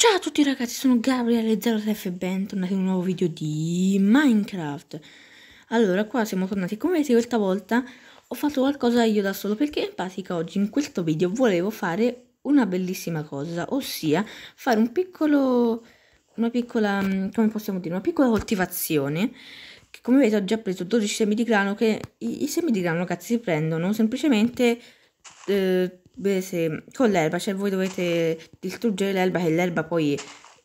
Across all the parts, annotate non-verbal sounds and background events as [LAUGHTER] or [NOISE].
Ciao a tutti ragazzi, sono Gabriele07 bentornati in un nuovo video di Minecraft Allora, qua siamo tornati, come vedete questa volta ho fatto qualcosa io da solo Perché in pratica oggi in questo video volevo fare una bellissima cosa Ossia, fare un piccolo, una piccola, mm, come possiamo dire, una piccola coltivazione che Come vedete ho già preso 12 semi di grano che i, i semi di grano ragazzi si prendono semplicemente... Eh, vedete, con l'erba, cioè voi dovete distruggere l'erba che l'erba poi,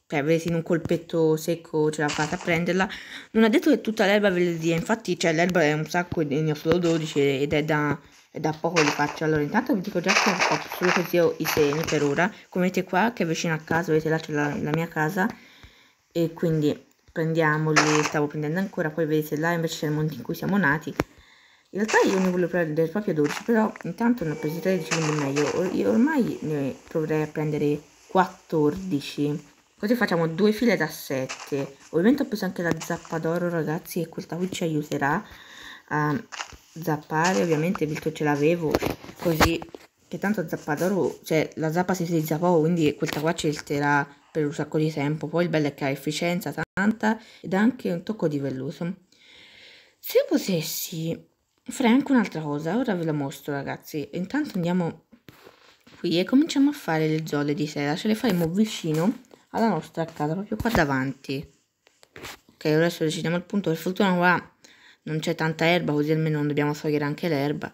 cioè vedete in un colpetto secco ce la fate a prenderla. Non ha detto che tutta l'erba ve le dia, infatti cioè, l'erba è un sacco e ne ho solo 12 ed è da, è da poco che faccio. Allora intanto vi dico già che ho solo così ho i semi per ora, come vedete qua che è vicino a casa, vedete là c'è la, la mia casa e quindi prendiamoli, stavo prendendo ancora, poi vedete là invece c'è il monte in cui siamo nati in realtà io ne voglio prendere proprio 12 però intanto ne ho presi 13 quindi meglio io ormai ne proverei a prendere 14 così facciamo due file da 7 ovviamente ho preso anche la zappa d'oro ragazzi e questa qui ci aiuterà a zappare ovviamente visto che ce l'avevo così che tanto zappa d'oro cioè la zappa si utilizza poco quindi questa qua ci aiuterà per un sacco di tempo poi il bello è che ha efficienza tanta ed anche un tocco di velluto se potessi anche un'altra cosa, ora ve la mostro ragazzi. Intanto andiamo qui e cominciamo a fare le zolle di sera. Ce le faremo vicino alla nostra casa, proprio qua davanti. Ok, adesso decidiamo il punto. Per fortuna qua non c'è tanta erba, così almeno non dobbiamo togliere anche l'erba.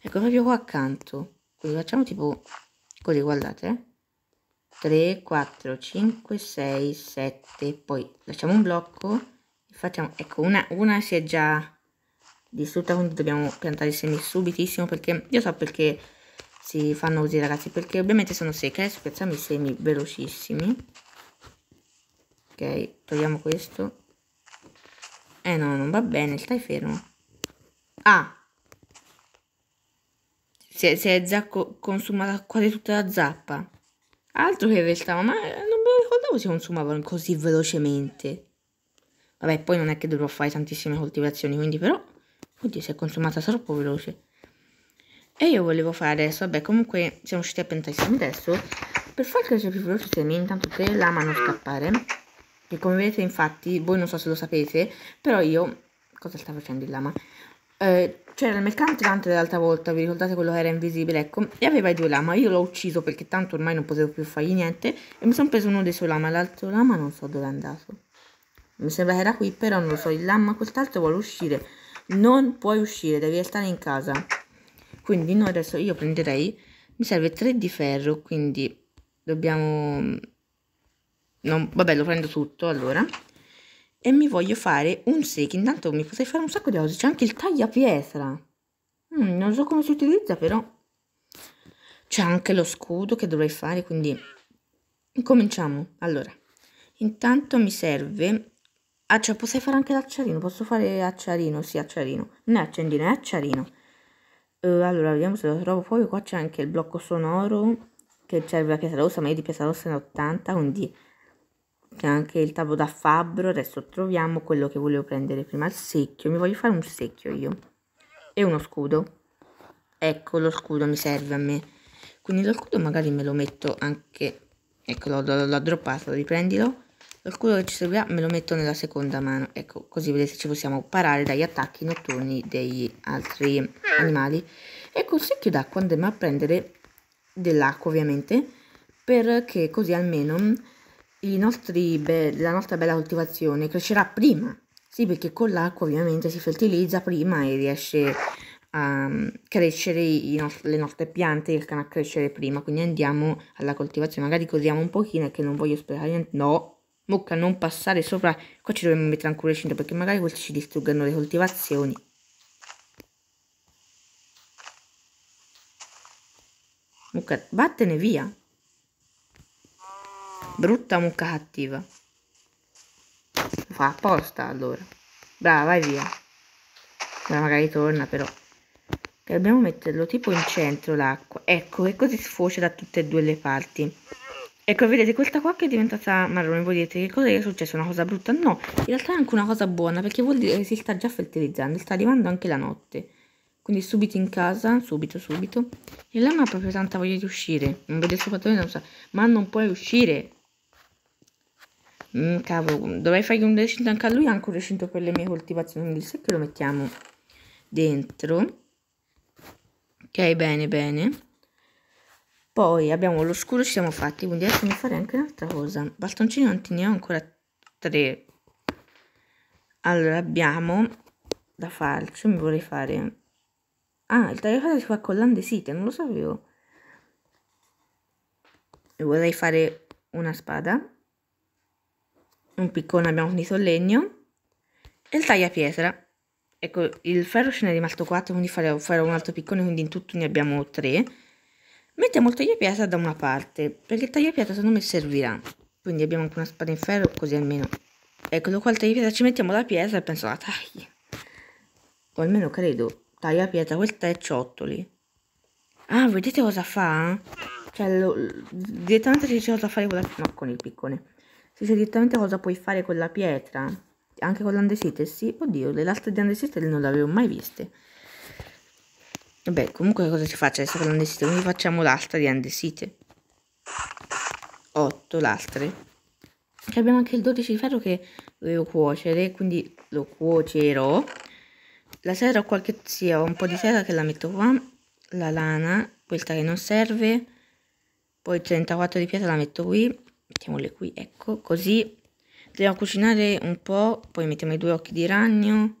Ecco, proprio qua accanto. Quindi facciamo tipo così, guardate. 3, 4, 5, 6, 7. Poi lasciamo un blocco. Facciamo, ecco, una, una si è già distrutta quindi dobbiamo piantare i semi subitissimo perché io so perché si fanno così ragazzi perché ovviamente sono secche spezziamo i semi velocissimi ok togliamo questo eh no non va bene stai fermo ah si è, si è già co consumata quasi tutta la zappa altro che restava ma eh, non me lo ricordavo si consumavano così velocemente vabbè poi non è che dovrò fare tantissime coltivazioni quindi però Oddio, si è consumata troppo veloce. E io volevo fare adesso, vabbè, comunque siamo usciti a pentarsi adesso. Per far crescere più veloce i semi, intanto che non scappare. E come vedete, infatti, voi non so se lo sapete, però io... Cosa sta facendo il lama? Eh, c'era il mercante Dante dell'altra volta, vi ricordate quello che era invisibile? Ecco, e aveva i due lama, io l'ho ucciso perché tanto ormai non potevo più fargli niente e mi sono preso uno dei suoi lama, l'altro lama non so dove è andato. Mi sembra che era qui, però non lo so, il lama quest'altro vuole uscire non puoi uscire, devi restare in casa. Quindi noi adesso io prenderei, mi serve 3 di ferro, quindi dobbiamo... Mm, non, vabbè, lo prendo tutto allora. E mi voglio fare un secchio, intanto mi potrei fare un sacco di cose, c'è anche il tagliapietra. Mm, non so come si utilizza però. C'è anche lo scudo che dovrei fare, quindi cominciamo. Allora, intanto mi serve Ah, cioè, posso fare anche l'acciarino? Posso fare acciarino? Sì, acciarino. Non è accendino, è acciarino. Uh, allora, vediamo se lo trovo poi. Qua c'è anche il blocco sonoro che serve la Piazza Rossa, ma io di Piazza Rossa ne ho 80, quindi c'è anche il tavolo da fabbro. Adesso troviamo quello che volevo prendere prima, il secchio. Mi voglio fare un secchio io. E uno scudo. Ecco, lo scudo mi serve a me. Quindi lo scudo magari me lo metto anche... Ecco, l'ho droppato, riprendilo il culo che ci servirà me lo metto nella seconda mano ecco così vedete ci possiamo parare dagli attacchi notturni degli altri animali e il secchio d'acqua andremo a prendere dell'acqua ovviamente perché così almeno la nostra bella coltivazione crescerà prima sì perché con l'acqua ovviamente si fertilizza prima e riesce a mm, crescere no le nostre piante riescano a crescere prima quindi andiamo alla coltivazione magari cosiamo un pochino che non voglio sperare no Mucca non passare sopra. Qua ci dobbiamo mettere anche un recinto perché magari questi ci distruggono le coltivazioni. Mucca, vattene via. Brutta mucca cattiva. fa apposta allora. Brava, vai via. Ora magari torna però. Dobbiamo metterlo tipo in centro l'acqua. Ecco, e così sfocia da tutte e due le parti. Ecco, vedete, questa qua che è diventata marrone, voi dite che cosa è successo? Una cosa brutta? No, in realtà è anche una cosa buona, perché vuol dire che si sta già fertilizzando, sta arrivando anche la notte. Quindi subito in casa, subito, subito. E lama ha proprio tanta voglia di uscire. Non vede il suo padrone, non sa, ma non puoi uscire. Mm, cavolo, dovrei fargli un recinto anche a lui, anche un recinto per le mie coltivazioni. Quindi sai che lo mettiamo dentro. Ok, bene, bene. Poi abbiamo lo l'oscuro, ci siamo fatti, quindi adesso mi fare anche un'altra cosa. Bastoncini non ne ho ancora tre. Allora abbiamo da farci, mi vorrei fare... Ah, il tagliafato si fa con l'andesite, non lo sapevo. E vorrei fare una spada. Un piccone abbiamo finito il legno. E il tagliapietra. Ecco, il ferro ce n'è rimasto 4, quindi farò, un altro piccone, quindi in tutto ne abbiamo 3. Mettiamo il tagliapiatra da una parte, perché il tagliapiatra secondo me servirà. Quindi abbiamo anche una spada in ferro, così almeno. Eccolo qua il tagliapiatra, ci mettiamo la pietra e penso la ah, tagli. O almeno credo, taglia pietra, quel è ciottoli. Ah, vedete cosa fa? Cioè, lo, direttamente si dice cosa fare con la... No, con il piccone. Si dice direttamente cosa puoi fare con la pietra. Anche con l'andesite, sì. Oddio, le lastre di andesite non le avevo mai viste. Vabbè, comunque cosa ci faccio adesso con l'andesite? Quindi facciamo l'altra di andesite. 8 lastre. Che abbiamo anche il 12 di ferro che dovevo cuocere, quindi lo cuocerò. La sera ho qualche... sì, ho un po' di sera che la metto qua. La lana, questa che non serve. Poi 34 di pietra la metto qui. Mettiamole qui, ecco, così. Dobbiamo cucinare un po', poi mettiamo i due occhi di ragno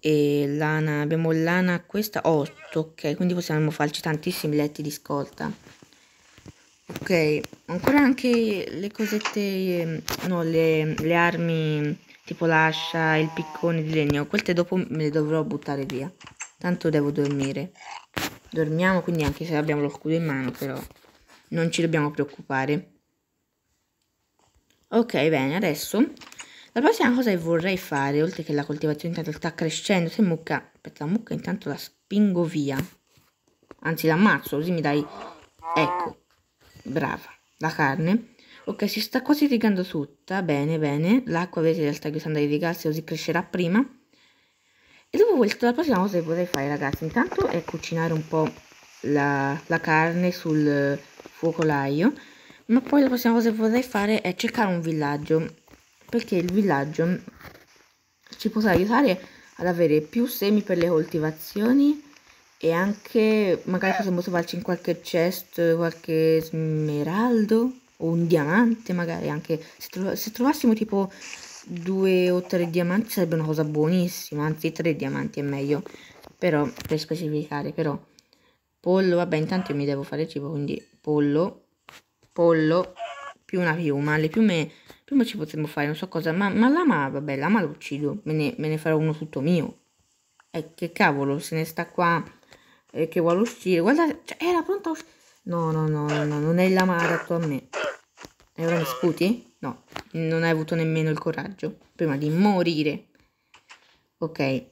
e lana, abbiamo lana questa, 8, ok, quindi possiamo farci tantissimi letti di scorta. Ok, ancora anche le cosette, ehm, no, le, le armi tipo l'ascia, il piccone di legno, queste dopo me le dovrò buttare via, tanto devo dormire. Dormiamo, quindi anche se abbiamo lo scudo in mano, però non ci dobbiamo preoccupare. Ok, bene, adesso la prossima cosa che vorrei fare, oltre che la coltivazione intanto sta crescendo, se mucca, aspetta, la mucca intanto la spingo via. Anzi, l'ammazzo, così mi dai... Ecco, brava, la carne. Ok, si sta quasi irrigando tutta, bene, bene. L'acqua, vedete, in la sta aiutando a irrigarsi, così crescerà prima. E dopo questo, la prossima cosa che vorrei fare, ragazzi, intanto è cucinare un po' la, la carne sul fuocolaio. Ma poi la prossima cosa che vorrei fare è cercare un villaggio perché il villaggio ci potrà aiutare ad avere più semi per le coltivazioni e anche magari possiamo trovarci in qualche chest qualche smeraldo o un diamante magari anche se, tro se trovassimo tipo due o tre diamanti sarebbe una cosa buonissima anzi tre diamanti è meglio però per specificare però pollo vabbè intanto io mi devo fare cibo quindi pollo pollo più una piuma le piume prima ci potremmo fare non so cosa, ma, ma l'ama, vabbè, l'ama lo uccido, me ne, me ne farò uno tutto mio. E eh, che cavolo, se ne sta qua e eh, che vuole uscire, guarda, cioè, era pronta a uscire. No, no, no, no, no, non è la l'ama adatto a me. E ora mi sputi? No, non hai avuto nemmeno il coraggio, prima di morire. Ok,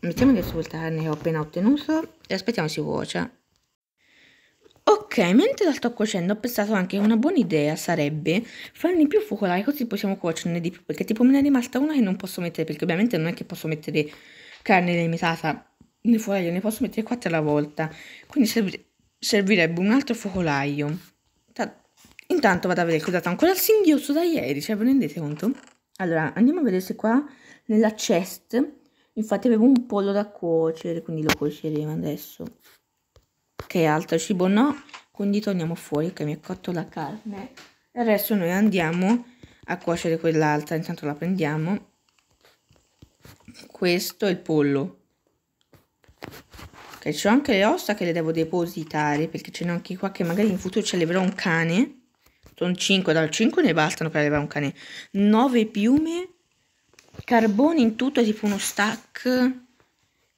mettiamo adesso questa carne che ho appena ottenuto e aspettiamo si cuocia. Ok, mentre la sto cuocendo ho pensato anche che una buona idea sarebbe farne più focolai così possiamo cuocerne di più, perché tipo me ne è rimasta una che non posso mettere, perché ovviamente non è che posso mettere carne limitata nel focolai, ne posso mettere quattro alla volta, quindi servire, servirebbe un altro focolaio. Intanto vado a vedere che ho ancora il singhiozzo da ieri, cioè ve ne rendete conto? Allora, andiamo a vedere se qua nella chest, infatti avevo un pollo da cuocere, quindi lo cuoceremo adesso che altro cibo no quindi torniamo fuori che mi è cotto la carne e adesso noi andiamo a cuocere quell'altra intanto la prendiamo questo è il pollo che c'ho anche le ossa che le devo depositare perché ce n'è anche qua che magari in futuro ci leverò un cane sono 5 dal 5 ne bastano per levare un cane 9 piume carbone in tutto tipo uno stack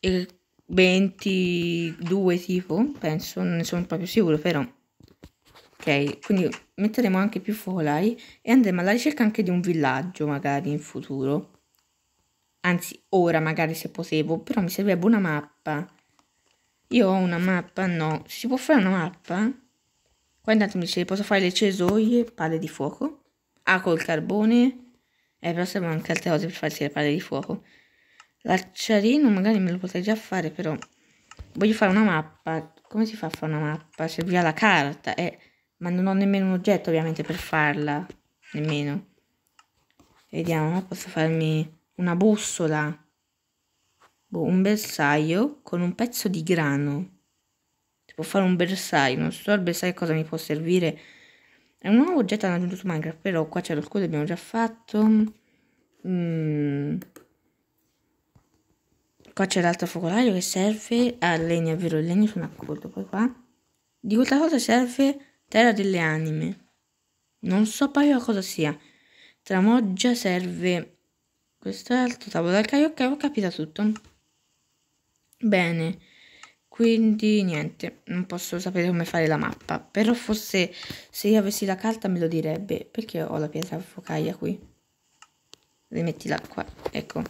e 22 tipo, penso, non ne sono proprio sicuro, però. Ok, quindi metteremo anche più focolai e andremo alla ricerca anche di un villaggio magari in futuro. Anzi, ora magari se potevo, però mi servirebbe una mappa. Io ho una mappa, no. Si può fare una mappa? Qua intanto mi dice, posso fare le cesoie, palle di fuoco. Ah, col carbone. E eh, però servono anche altre cose per farsi le palle di fuoco. L'acciarino magari me lo potrei già fare, però voglio fare una mappa. Come si fa a fare una mappa? Serviva la carta, eh, ma non ho nemmeno un oggetto ovviamente per farla, nemmeno. Vediamo, posso farmi una bussola, boh, un bersaglio con un pezzo di grano. Si può fare un bersaglio, non so il bersaglio cosa mi può servire. È un nuovo oggetto aggiunto su Minecraft, però qua c'è lo scudo, abbiamo già fatto. Mmm... Qua c'è l'altro focolaio che serve a ah, legno, è vero, il legno sono accorto. Poi qua, di questa cosa serve terra delle anime. Non so poi cosa sia. Tramoggia serve questo quest'altro tavolo. Ok, ok, ho capito tutto. Bene. Quindi niente, non posso sapere come fare la mappa. Però forse se io avessi la carta me lo direbbe. Perché ho la pietra focaia qui? le metti l'acqua Ecco.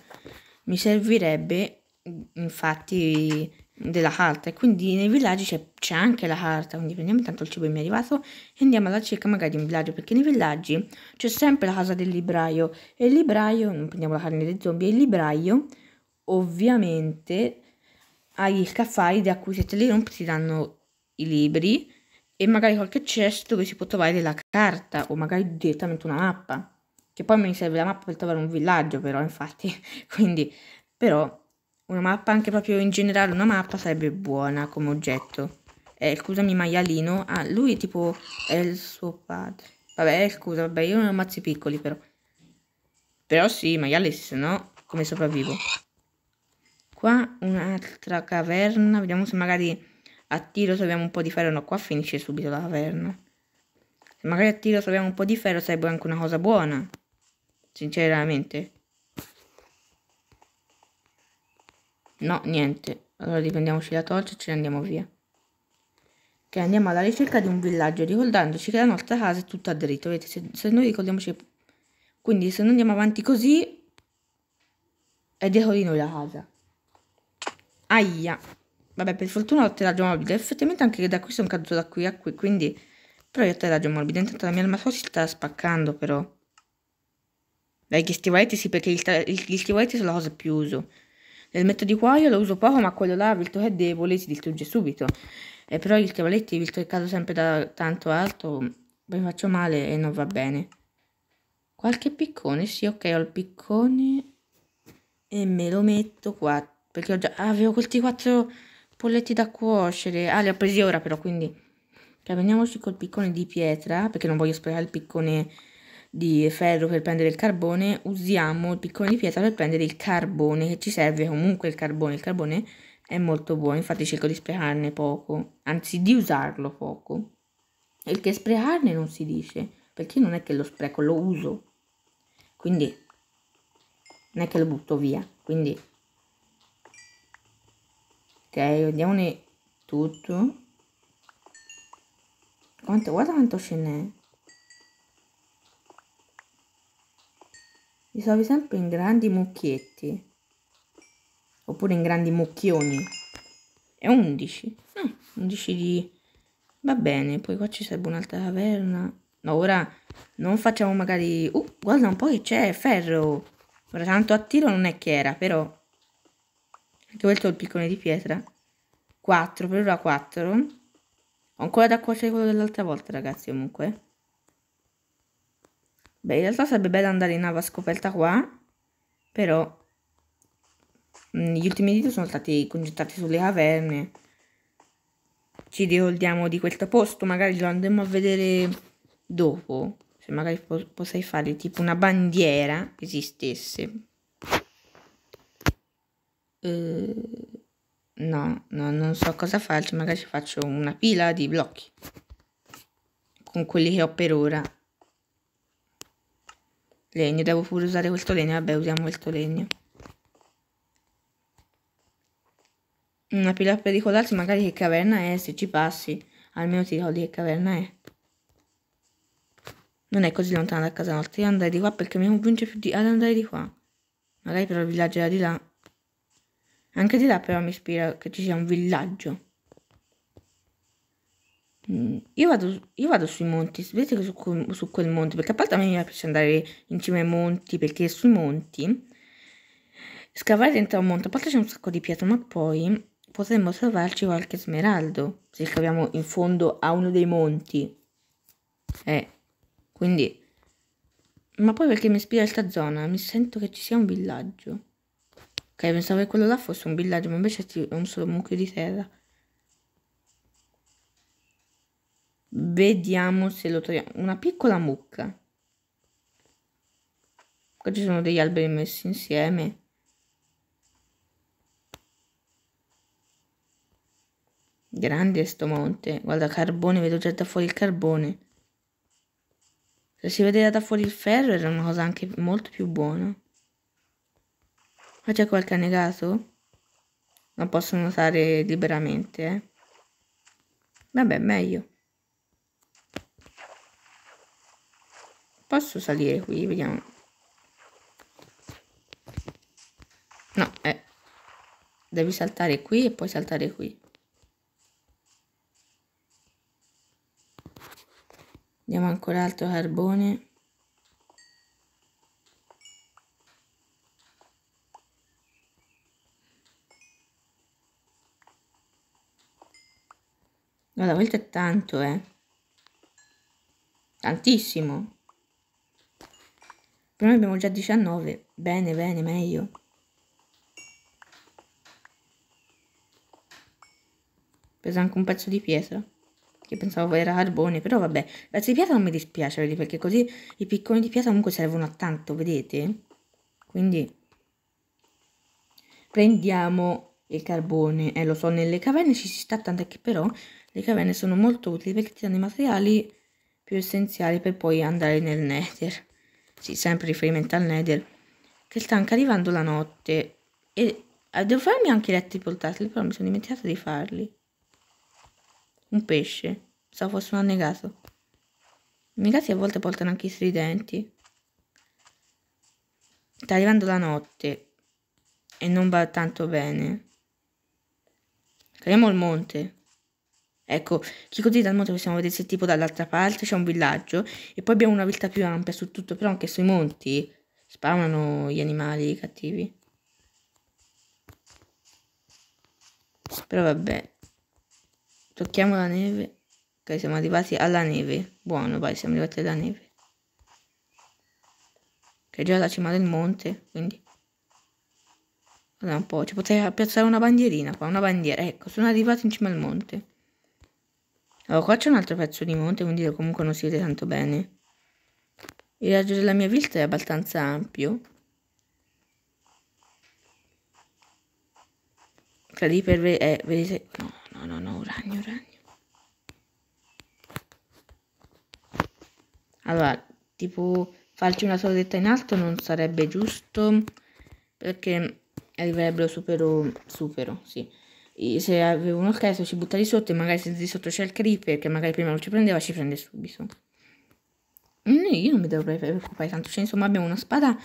Mi servirebbe Mm, infatti della carta e quindi nei villaggi c'è, anche la carta quindi prendiamo intanto il cibo che mi è arrivato e andiamo alla cerca magari di un villaggio perché nei villaggi c'è sempre la casa del libraio e il libraio non prendiamo la carne dei zombie e il libraio ovviamente ha gli scaffali da cui siete lì non si danno i libri e magari qualche cesto dove si può trovare della carta o magari direttamente una mappa che poi mi serve la mappa per trovare un villaggio però infatti [LAUGHS] quindi però una mappa, anche proprio in generale una mappa sarebbe buona come oggetto. Eh, scusami maialino, ah, lui tipo è il suo padre. Vabbè, scusa, vabbè, io non ammazzo i piccoli però. Però sì, maiale, se no come sopravvivo. Qua un'altra caverna, vediamo se magari a tiro troviamo un po' di ferro. No, qua finisce subito la caverna. Se magari a tiro troviamo un po' di ferro sarebbe anche una cosa buona. Sinceramente. No, niente. Allora riprendiamoci la torcia e ce ne andiamo via. Ok, andiamo alla ricerca di un villaggio, ricordandoci che la nostra casa è tutta a dritto. Vedete, se, se noi ricordiamoci... Quindi se non andiamo avanti così... È dietro di noi la casa. Aia. Vabbè, per fortuna ho terraggio morbido. Effettivamente anche da qui sono caduto da qui a qui, quindi... Però io ho terraggio morbido. Intanto la mia arma si sta spaccando, però. Dai, gli stivaletti sì, perché gli, gli stivaletti sono la cosa più uso. L'elmetto di cuoio lo uso poco, ma quello là, visto che è debole, si distrugge subito. E però il cavaletti, visto che cado sempre da tanto alto, mi faccio male e non va bene. Qualche piccone? Sì, ok, ho il piccone e me lo metto qua. Perché ho già... Ah, avevo questi quattro polletti da cuocere. Ah, li ho presi ora però, quindi... Cioè, veniamoci col piccone di pietra, perché non voglio sprecare il piccone di ferro per prendere il carbone, usiamo il piccone di pietra per prendere il carbone, che ci serve comunque il carbone, il carbone è molto buono, infatti cerco di sprecarne poco, anzi di usarlo poco. Il che sprecarne non si dice, perché non è che lo spreco, lo uso. Quindi non è che lo butto via, quindi ok, vediamone tutto. Quanto, guarda quanto ce n'è. li trovi sempre in grandi mucchietti oppure in grandi mucchioni è 11 ah, 11 di va bene poi qua ci serve un'altra taverna no ora non facciamo magari uh guarda un po' che c'è ferro ora tanto a tiro non è che era però anche questo è il piccone di pietra 4 per ora 4 ho ancora da cuocere quello dell'altra volta ragazzi comunque Beh, in realtà sarebbe bello andare in nave a scoperta qua, però mm, gli ultimi video sono stati concentrati sulle caverne. Ci ricordiamo di questo posto, magari lo andremo a vedere dopo. Se magari po potrei fare tipo una bandiera che esistesse. Uh, no, no, non so cosa farci, magari faccio una pila di blocchi. Con quelli che ho per ora legno. Devo pure usare questo legno. Vabbè, usiamo questo legno. Una pila per ricordarsi magari che caverna è, se ci passi, almeno ti ricordi che caverna è. Non è così lontana da casa nostra, io andrei di qua perché mi convince più di... ad andare di qua. Magari però il villaggio era di là. Anche di là però mi ispira che ci sia un villaggio. Mm, io vado, io vado, sui monti, vedete su, su quel monte, perché a parte a me mi piace andare in cima ai monti, perché sui monti, scavare dentro a un monte, a parte c'è un sacco di pietre, ma poi potremmo trovarci qualche smeraldo, se scaviamo in fondo a uno dei monti. Eh, quindi... Ma poi perché mi ispira questa zona? Mi sento che ci sia un villaggio. Ok, pensavo che quello là fosse un villaggio, ma invece è un solo mucchio di terra. Vediamo se lo troviamo. Una piccola mucca. Qua ci sono degli alberi messi insieme. Grande sto monte. Guarda, carbone, vedo già da fuori il carbone. Se si vede da fuori il ferro era una cosa anche molto più buona. Ma ah, c'è qualche annegato? Non posso nuotare liberamente, eh. Vabbè, meglio. posso salire qui, vediamo. No, eh. Devi saltare qui e poi saltare qui. Diamo ancora altro carbone. No, la è tanto, eh. Tantissimo. Però ne abbiamo già 19. Bene, bene, meglio. Pesa anche un pezzo di pietra. Che pensavo era carbone, però vabbè. Il pezzo di pietra non mi dispiace, vedi, perché così i picconi di pietra comunque servono a tanto, vedete? Quindi... Prendiamo il carbone. Eh, lo so, nelle caverne ci si sta tanto, che però le caverne sono molto utili perché ti danno i materiali più essenziali per poi andare nel [LAUGHS] nether sì, sempre riferimento al Nether, che sta anche arrivando la notte e eh, devo farmi anche i letti portatili, però mi sono dimenticata di farli. Un pesce, pensavo fosse un annegato. I negati a volte portano anche i stridenti. Sta arrivando la notte e non va tanto bene. Creiamo il monte. Ecco, che così dal mondo possiamo vedere se tipo dall'altra parte c'è un villaggio e poi abbiamo una vista più ampia su tutto, però anche sui monti spawnano gli animali cattivi. Però vabbè, tocchiamo la neve. Ok, siamo arrivati alla neve. Buono, vai, siamo arrivati alla neve. Che è già la cima del monte, quindi... Guarda un po', ci potrei piazzare una bandierina qua, una bandiera. Ecco, sono arrivato in cima al monte. Allora, qua c'è un altro pezzo di monte, quindi comunque non si vede tanto bene. Il raggio della mia vista è abbastanza ampio. Cadi per vedere... Eh, vedete... No, no, no, no, ragno, ragno. Allora, tipo, farci una torretta in alto non sarebbe giusto, perché arriverebbero supero... supero, sì se avevo un orchestra ci butta di sotto e magari se di sotto c'è il creeper che magari prima non ci prendeva ci prende subito mm, io non mi dovrei preoccupare tanto cioè insomma abbiamo una spada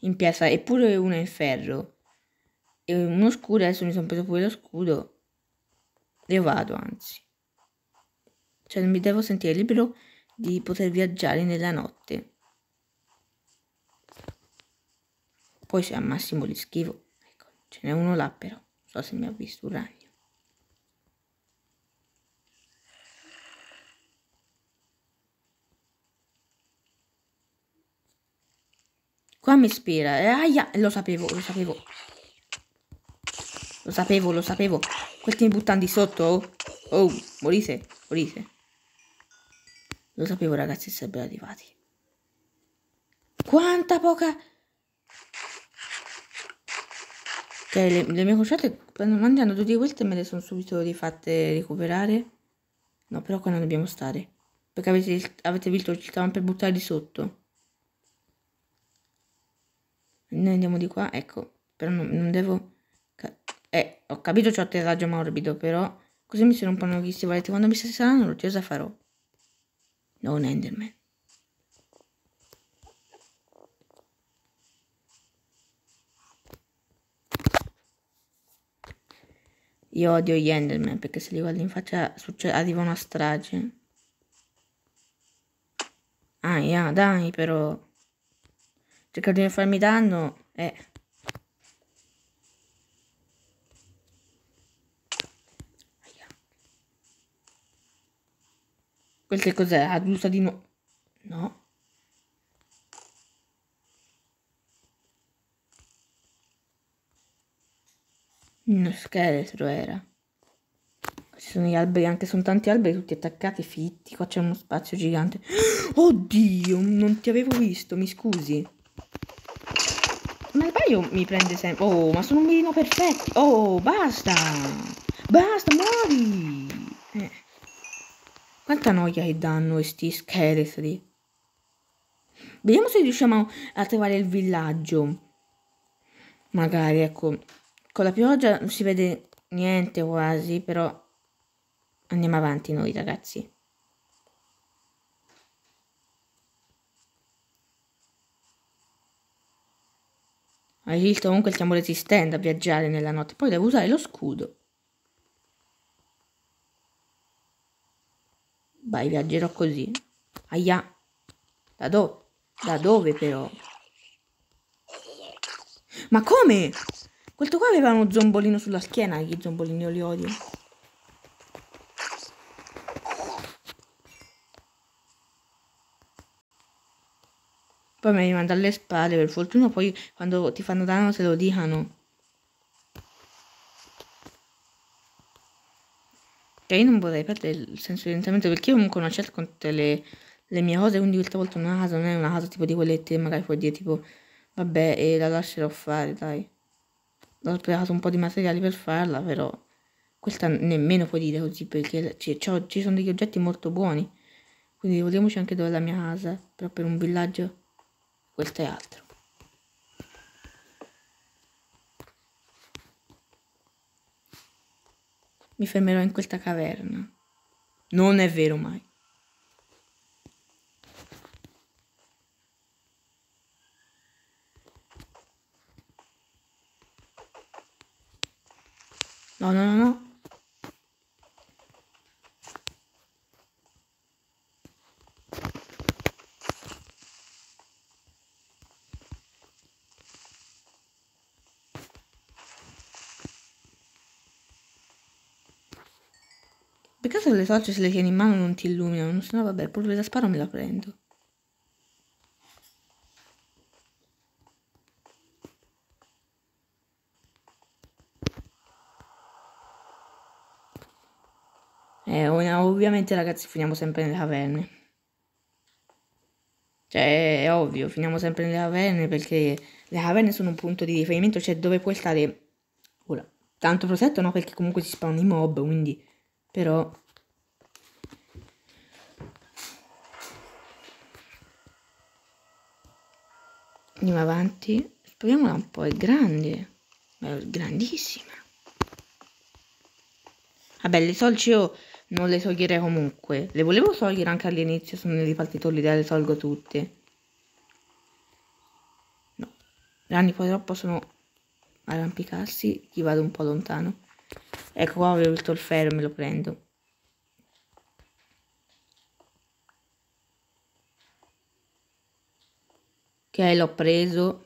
in piazza eppure una in ferro e uno scudo adesso mi sono preso pure lo scudo io vado anzi cioè non mi devo sentire libero di poter viaggiare nella notte poi se al massimo li schivo ecco ce n'è uno là però so se mi ha visto un ragno. Qua mi spira. Eh, aia, lo sapevo, lo sapevo. Lo sapevo, lo sapevo. Questi mi buttano di sotto. Oh, oh morite, morite. Lo sapevo, ragazzi, sarebbero arrivati. Quanta poca... Cioè, le, le mie cosciate quando mangiano due di queste me le sono subito rifatte recuperare. No, però qua non dobbiamo stare. Perché avete, avete visto, ci stavano per buttare di sotto. Noi andiamo di qua, ecco. Però non, non devo... Eh, ho capito c'ho atterraggio morbido, però... Così mi sono un po' novisti, volete, quando mi saranno l'ultiosa farò. No, un Enderman. Io odio gli Enderman perché se li guardi in faccia arriva una strage. Ah, yeah, dai, però. Cerca cioè, di farmi danno. Eh. Quel che cos'è? Aggiusta di nuovo. No. Uno scheletro era. Ci sono gli alberi, anche sono tanti alberi tutti attaccati, fitti. Qua c'è uno spazio gigante. [GASPS] Oddio, non ti avevo visto, mi scusi. Ma il paio mi prende sempre... Oh, ma sono un mirino perfetto. Oh, basta. Basta, muori. Eh. Quanta noia che danno questi scheletri. Vediamo se riusciamo a trovare il villaggio. Magari, ecco... Con la pioggia non si vede niente quasi, però andiamo avanti noi ragazzi. Hai visto comunque stiamo resistendo a viaggiare nella notte. Poi devo usare lo scudo. Vai, viaggerò così. Aia. Da, do da dove però? Ma come? Questo qua aveva uno zombolino sulla schiena, gli zombolini io li odio. Poi mi rimanda alle spalle, per fortuna poi quando ti fanno danno se lo dicano. Ok, io non vorrei perdere il senso di orientamento perché io comunque non cerco con tutte le, le, mie cose, quindi questa volta una casa non è una casa tipo di quelle che magari puoi dire tipo vabbè e la lascerò fare dai ho creato un po' di materiali per farla, però questa nemmeno puoi dire così perché ci, sono degli oggetti molto buoni. Quindi vediamoci anche dove è la mia casa, però per un villaggio questo è altro. Mi fermerò in questa caverna. Non è vero mai. No, no, no, no. Peccato che le torce se le tieni in mano non ti illuminano, se no vabbè, polvere da sparo me la prendo. Eh, ovviamente ragazzi finiamo sempre nelle caverne. Cioè è ovvio, finiamo sempre nelle caverne perché le caverne sono un punto di riferimento, cioè dove puoi stare... Ora, tanto prosetto no perché comunque si spawnano i mob, quindi... Però... Andiamo avanti. Proviamola un po', è grande. È grandissima. Vabbè, le solci ho non le toglierei comunque. Le volevo togliere anche all'inizio, sono nel ripartito l'idea le tolgo tutte. No, le anni però possono arrampicarsi, gli vado un po' lontano. Ecco qua avevo il tolfero, me lo prendo. Ok, l'ho preso.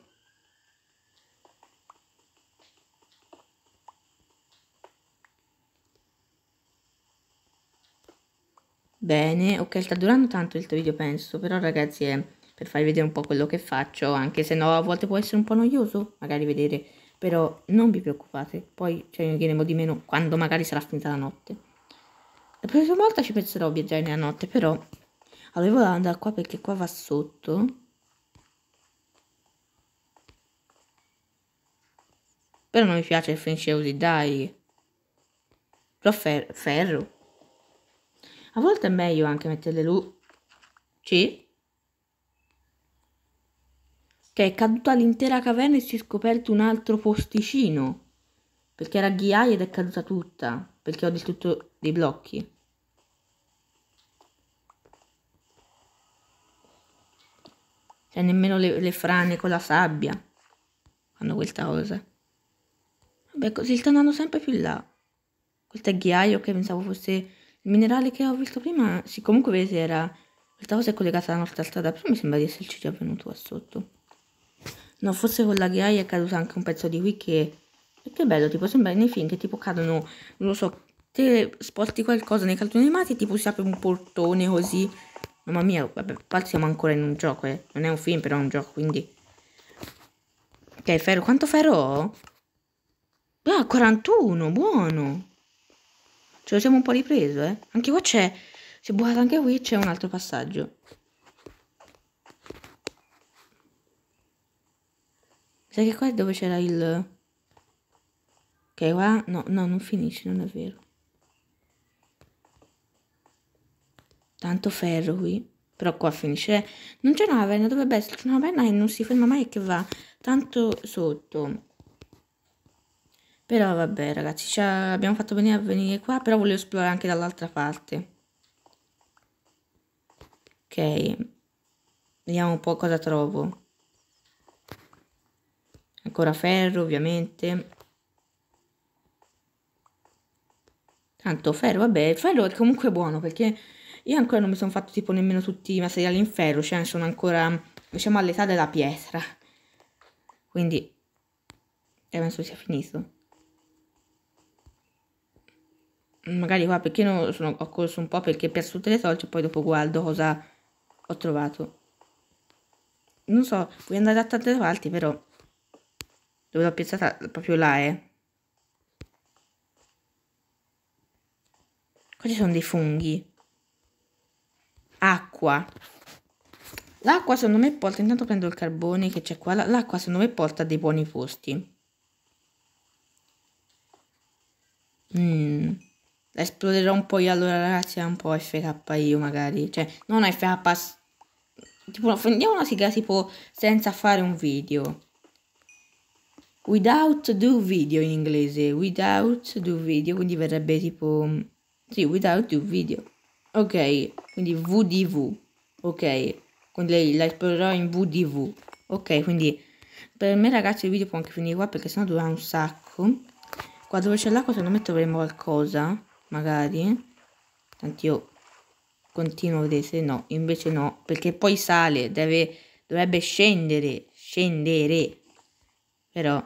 bene. Ok, sta durando tanto il tuo video, penso. Però, ragazzi, è per farvi vedere un po' quello che faccio. Anche se no, a volte può essere un po' noioso, magari vedere. Però non vi preoccupate, poi ci cioè, ne di meno quando magari sarà finita la notte. La prossima volta ci penserò a viaggiare nella notte, però... Avevo da andare qua perché qua va sotto. Però non mi piace finisce così, dai. Però fer ferro a volte è meglio anche metterle luci che è caduta l'intera caverna e si è scoperto un altro posticino perché era ghiaia ed è caduta tutta perché ho distrutto dei blocchi cioè nemmeno le, le frane con la sabbia fanno questa cosa vabbè così stanno sempre più là questo è ghiaio che pensavo fosse il minerale che ho visto prima, sì, comunque vedete era... Questa cosa è collegata alla nostra strada, però mi sembra di esserci già venuto qua sotto. No, forse con la ghiaia è caduto anche un pezzo di qui che... Che bello, tipo sembra nei film che tipo cadono, non lo so, te sposti qualcosa nei cartoni animati tipo si apre un portone così. Mamma mia, vabbè, poi siamo ancora in un gioco, eh. Non è un film, però è un gioco, quindi... Ok, ferro, quanto ferro ho? Ah, 41, buono! Ce lo siamo un po' ripreso, eh. Anche qua c'è... Se bucate anche qui c'è un altro passaggio. Sai che qua è dove c'era il... Ok, qua... No, no, non finisce, non è vero. Tanto ferro qui. Però qua finisce... Non c'è una caverna, dovrebbe essere una caverna che non si ferma mai e che va tanto sotto. Però vabbè ragazzi, cioè, abbiamo fatto bene a venire qua, però voglio esplorare anche dall'altra parte. Ok, vediamo un po' cosa trovo. Ancora ferro ovviamente. Tanto ferro, vabbè, il ferro è comunque buono perché io ancora non mi sono fatto tipo nemmeno tutti i materiali in ferro, cioè sono ancora, diciamo, all'età della pietra. Quindi, eh, penso sia finito. magari qua perché non sono, ho corso un po' perché ho perso tutte le torce poi dopo guardo cosa ho trovato non so puoi andare da tante parti però dove l'ho piazzata proprio là eh qua ci sono dei funghi acqua l'acqua secondo me porta intanto prendo il carbone che c'è qua l'acqua secondo me porta dei buoni posti mmm la esploderò un po' io allora ragazzi, un po' FK io magari. Cioè, non FK... Tipo, prendiamo una sigla tipo senza fare un video. Without do video in inglese. Without do video, quindi verrebbe tipo... Sì, without do video. Ok, quindi VDV. Ok, quindi la esplorerò in VDV. Ok, quindi per me ragazzi il video può anche finire qua perché sennò dura un sacco. Qua dove c'è l'acqua secondo me troveremo qualcosa magari tanto io continuo a vedere se no invece no perché poi sale deve dovrebbe scendere scendere però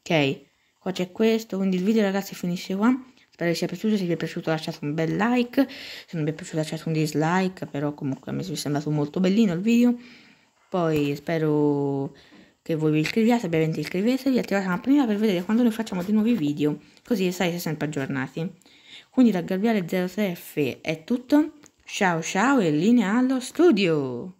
ok qua c'è questo quindi il video ragazzi finisce qua spero che sia piaciuto se vi è piaciuto lasciate un bel like se non vi è piaciuto lasciate un dislike però comunque a me è sembrato molto bellino il video poi spero che voi vi iscriviate ovviamente iscrivetevi attivate la campanella per vedere quando noi facciamo dei nuovi video così sai sei sempre aggiornati. Quindi da Gabriele03F è tutto, ciao ciao e linea allo studio!